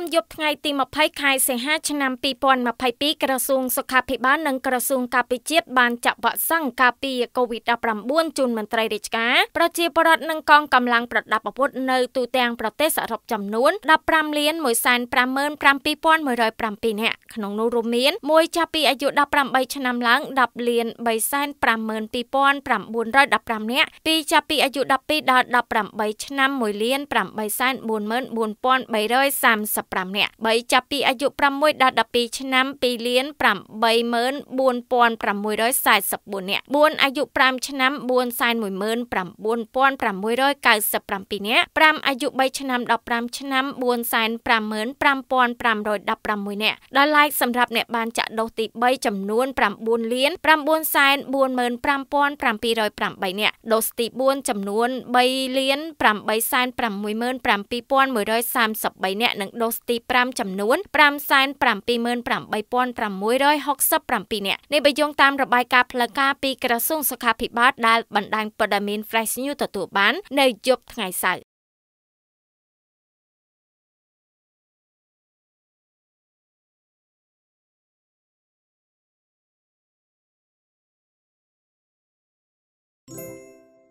មយប់ថ្ងៃទី20ខែសីហាឆ្នាំ2022ក្រសួងសុខាភិបាលនិងក្រសួងការពារជាតិបានចាក់វ៉ាក់សាំងការពារ COVID-19 ជូនមន្ត្រីរាជការប្រជាពលរដ្ឋនិងកងកម្លាំងប្រដាប់អាវុធនៅទូទាំងប្រទេសសរុបចំនួន15លាន157,107នាក់ក្នុងនោះរួមមានមួយចាប់ពីអាយុ18ឆ្នាំឡើង10លាន352,915នាក់ពីរចាប់ពីអាយុ12ដល់18ឆ្នាំ1លាន844,330 15នាក់3ចាប់ពីអាយុ6ដល់12ឆ្នាំ2លាន84644នាក់4អាយុ5ឆ្នាំ419,697នាក់5អាយុ3ឆ្នាំ15ឆ្នាំ455,516នាក់ដល់ឡែកសម្រាប់អ្នកបានចាក់ដូសទី3ចំនួន9លាន945,708នាក់ដូសទី4ចំនួន3លាន8,67133នាក់និងដូសសទី5ចំនួន578,667នាក់នេះបើយោងតាមរបាយការណ៍ផ្លូវការពីក្រសួងសុខាភិបាលដែលបណ្ដាញព័ត៌មាន Fresh News ទទួលបាន នៅយប់ថ្ងៃសៅរ៍